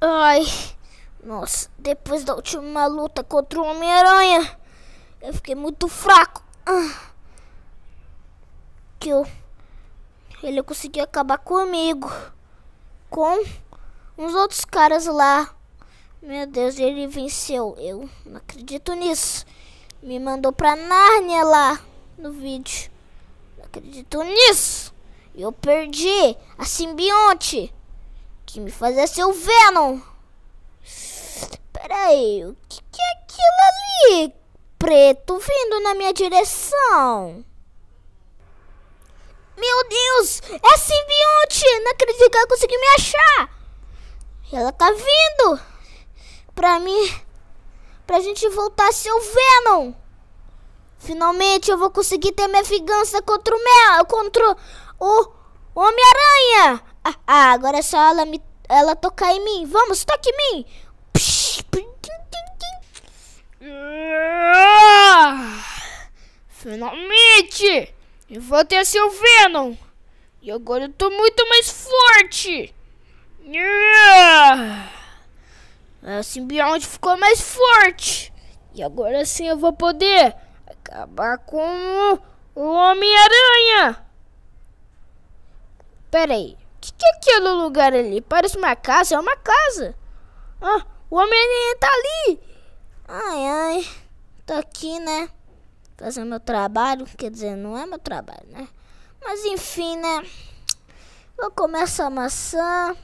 Ai, nossa, depois da última luta contra o Homem-Aranha, eu fiquei muito fraco. Ah, que eu, ele conseguiu acabar comigo, com uns outros caras lá. Meu Deus, ele venceu. Eu não acredito nisso. Me mandou pra Nárnia lá no vídeo. Não acredito nisso. Eu perdi a simbionte que me fazer é ser o Venom. Peraí, o que, que é aquilo ali? Preto vindo na minha direção. Meu Deus, é simbionte! Não acredito que ela conseguiu me achar. Ela tá vindo. Pra mim, pra gente voltar a ser o Venom. Finalmente eu vou conseguir ter minha vingança contra o Mel, contra o Homem-Aranha ah, ah, agora é só ela, me, ela tocar em mim. Vamos, toque em mim. Finalmente! Eu voltei a ser o Venom. E agora eu tô muito mais forte. A é simbionte ficou mais forte. E agora sim eu vou poder acabar com o Homem-Aranha. Pera aí. Que que é aquele lugar ali? Parece uma casa, é uma casa. Ah, o Homem-Aranha tá ali. Ai, ai. Tô aqui, né? fazendo meu trabalho. Quer dizer, não é meu trabalho, né? Mas enfim, né? Vou comer essa maçã.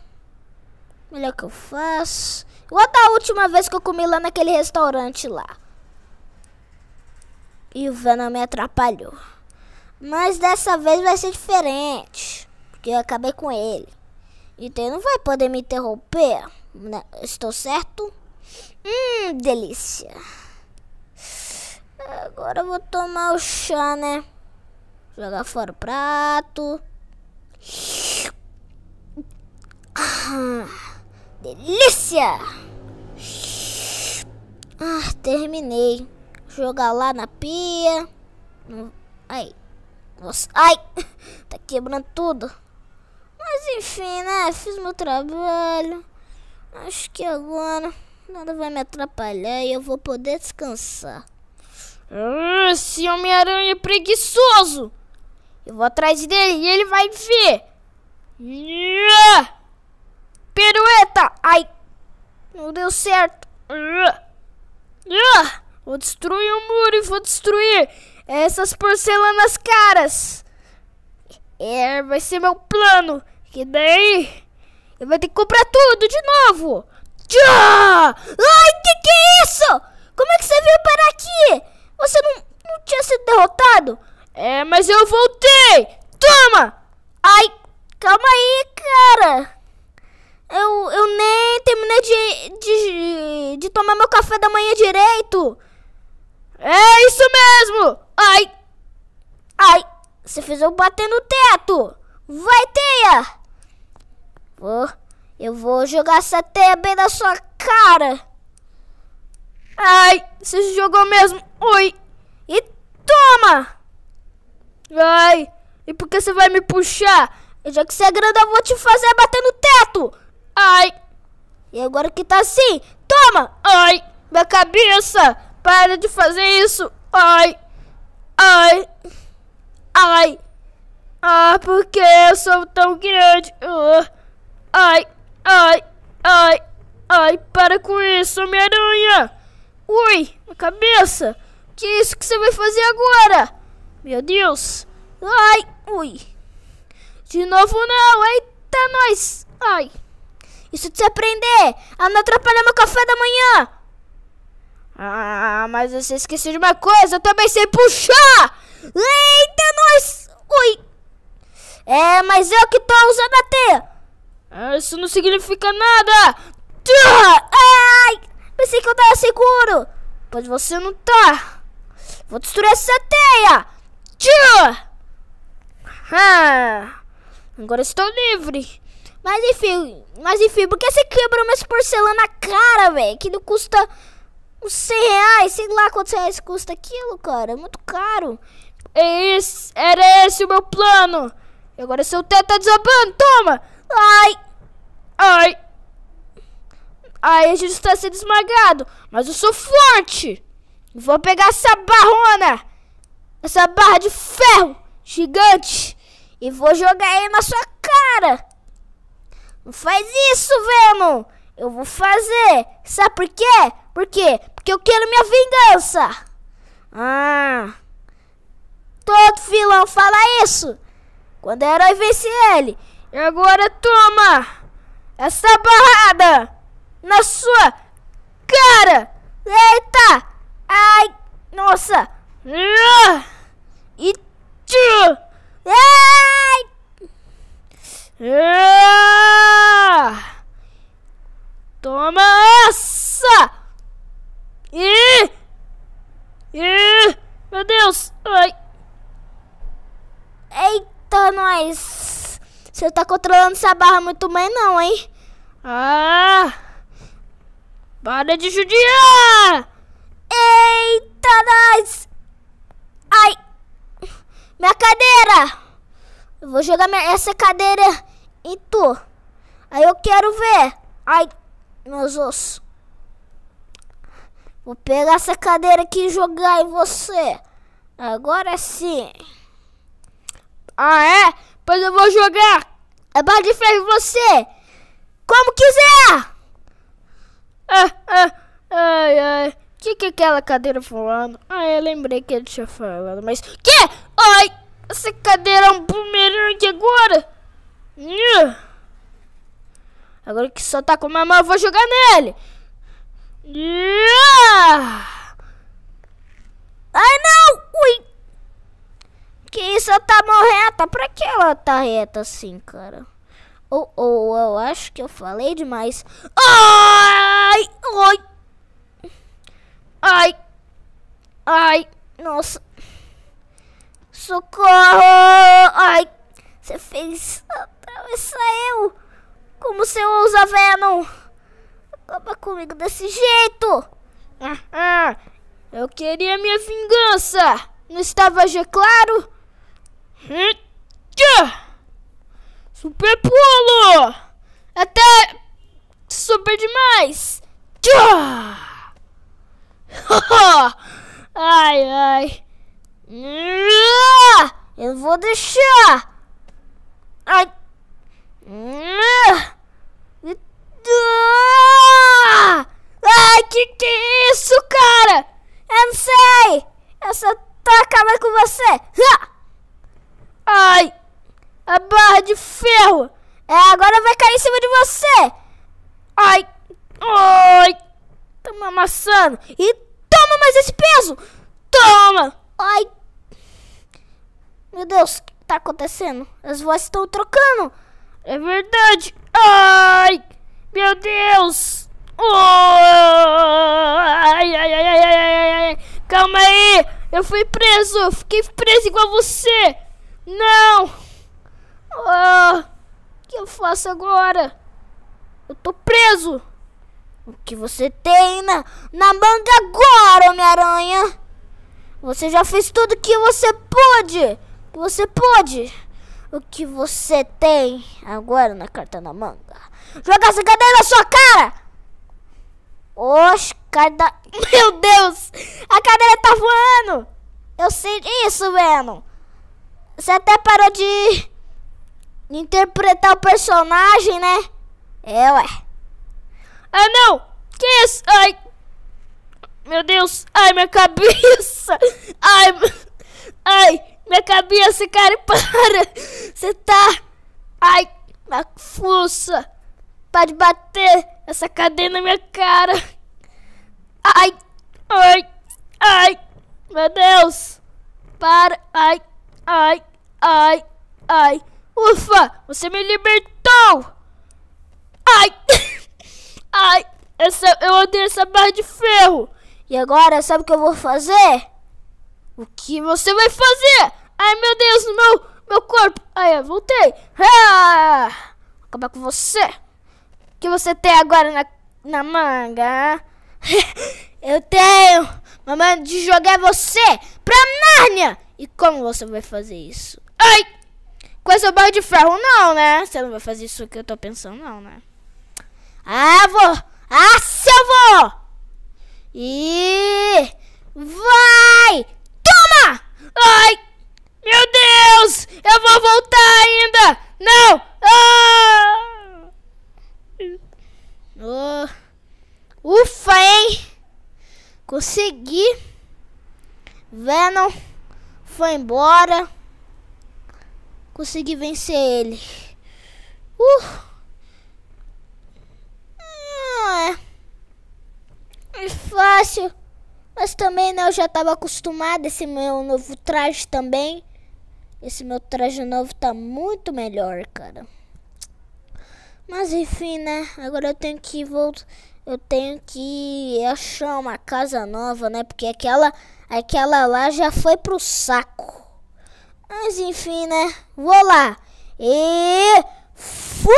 Melhor que eu faço. Igual da última vez que eu comi lá naquele restaurante lá. E o Venom me atrapalhou. Mas dessa vez vai ser diferente que eu acabei com ele. Então ele não vai poder me interromper. Né? Estou certo? Hum, delícia. Agora eu vou tomar o chá, né? Jogar fora o prato. Ah, delícia! Ah, terminei. Jogar lá na pia. Ai. Nossa. Ai! Tá quebrando tudo. Mas enfim, né? Fiz meu trabalho. Acho que agora nada vai me atrapalhar e eu vou poder descansar. Ah, esse Homem-Aranha é preguiçoso! Eu vou atrás dele e ele vai ver! Ah! Pirueta! Ai! Não deu certo! Ah! Vou destruir o muro e vou destruir essas porcelanas caras! É, vai ser meu plano! Que daí eu vou ter que comprar tudo de novo. Tchá! Ai, que que é isso? Como é que você veio parar aqui? Você não, não tinha sido derrotado? É, mas eu voltei! Toma! Ai, calma aí, cara. Eu, eu nem terminei de, de, de tomar meu café da manhã direito. É isso mesmo! Ai! Ai! Você fez eu bater no teto! Vai, teia! Vou. Eu vou jogar essa teia bem na sua cara. Ai, você jogou mesmo. Oi. E toma. Ai, e por que você vai me puxar? Já que você é grande, eu vou te fazer bater no teto. Ai. E agora que tá assim? Toma. Ai, minha cabeça. Para de fazer isso. Ai. Ai. Ai. Ah, porque eu sou tão grande. Uh. Ai, ai, ai, ai, para com isso, Homem-Aranha! Ui, minha cabeça! Que é isso que você vai fazer agora? Meu Deus! Ai, ui! De novo não! Eita, nós! Ai! Isso de se aprender! A ah, não atrapalhar meu café da manhã! Ah, mas você esqueceu de uma coisa! Eu também sei puxar! Eita, nós! Ui! É, mas eu que tô usando a isso não significa nada! Ai! Pensei que eu tava seguro! Pois você não tá! Vou destruir essa teia! Ah, agora estou livre! Mas enfim, mas enfim, por que você quebra umas porcelana na cara, velho? Que não custa uns 100 reais, sei lá quantos reais custa aquilo, cara. É muito caro. É esse, era esse o meu plano. E agora seu teto tá desabando, toma! Ai! Ai! Ai, a gente está sendo esmagado. Mas eu sou forte. Vou pegar essa barrona. Essa barra de ferro gigante. E vou jogar aí na sua cara. Não faz isso, Venom. Eu vou fazer. Sabe por quê? Por quê? Porque eu quero minha vingança. Ah. Todo vilão fala isso. Quando o herói vence ele. E agora toma. Essa barrada na sua cara. Eita! Ai, nossa! E tchu! Ai! Toma essa! E e meu Deus! Ai! Eita, nós! Você tá controlando essa barra muito bem não, hein? Ah! Para de judiar! Eita, nós! Ai! Minha cadeira! Eu vou jogar minha, essa cadeira em tu. Aí eu quero ver. Ai, meus ossos. Vou pegar essa cadeira aqui e jogar em você. Agora sim. Ah, é? Pois eu vou jogar. É barra de ferro em você. Como quiser! Ah, ah, ai, ai. Que que é aquela cadeira falando? Ah, eu lembrei que ele tinha falado, mas... Que? Ai, essa cadeira é um bumerangue agora? Agora que só tá com uma mão, eu vou jogar nele! Yeah! Ai, não! Ui! Que isso, ela tá mal reta? Pra que ela tá reta assim, cara? Oh, oh, eu acho que eu falei demais. Ai! Ai! Ai! Ai! Nossa! Socorro! Ai! Você fez atravessar eu! Como você ousa, Venom? Acaba comigo desse jeito! Ah, ah. Eu queria minha vingança! Não estava já é claro? Hum. Super pulo! Até super demais! ai, ai. Eu vou deixar. Ai. Ai, que que é isso, cara? Eu não sei. Eu só tô acabando com você. A barra de ferro. É, agora vai cair em cima de você. Ai. Ai. Tá me amassando. E toma mais esse peso. Toma. Ai. Meu Deus, o que tá acontecendo? As vozes estão trocando. É verdade. Ai. Meu Deus. Oh, ai, ai, ai, ai, ai, ai. Calma aí. Eu fui preso. Eu fiquei preso igual você. Não. Ah, o que eu faço agora? Eu tô preso! O que você tem na, na manga agora, Homem-Aranha? Você já fez tudo o que você pôde! Que você pôde! O que você tem agora na carta na manga? Joga essa cadeira na sua cara! Oxe, cada... Meu Deus! A cadeira tá voando! Eu sei disso, Venom! Você até parou de interpretar o personagem, né? É, ué. Ah, não! Que isso? Ai! Meu Deus! Ai, minha cabeça! Ai! Ai! Minha cabeça, cara, para! Você tá... Ai! Minha fuça! Para de bater essa cadeia na minha cara! Ai! Ai! Ai! Meu Deus! Para! Ai! Ai! Ai! Ai! Ufa! Você me libertou! Ai! Ai! Essa, eu odeio essa barra de ferro! E agora, sabe o que eu vou fazer? O que você vai fazer? Ai, meu Deus, meu, meu corpo! Ai, eu voltei! Ah! Vou acabar com você! O que você tem agora na, na manga? eu tenho! Mamãe, de jogar você pra Nárnia! E como você vai fazer isso? Ai! com esse barra de ferro, não, né? Você não vai fazer isso que eu tô pensando, não, né? Ah, vou! Ah, se eu vou! E. Vai! Toma! Ai! Meu Deus! Eu vou voltar ainda! Não! Ah! Oh. Ufa, hein? Consegui! Venom foi embora. Consegui vencer ele. Uh! Ah, é fácil. Mas também, né, eu já estava acostumada. Esse meu novo traje também. Esse meu traje novo tá muito melhor, cara. Mas enfim, né? Agora eu tenho que voltar. Eu tenho que achar uma casa nova, né? Porque aquela, aquela lá já foi pro saco. Mas enfim, né? Vou lá. E fui!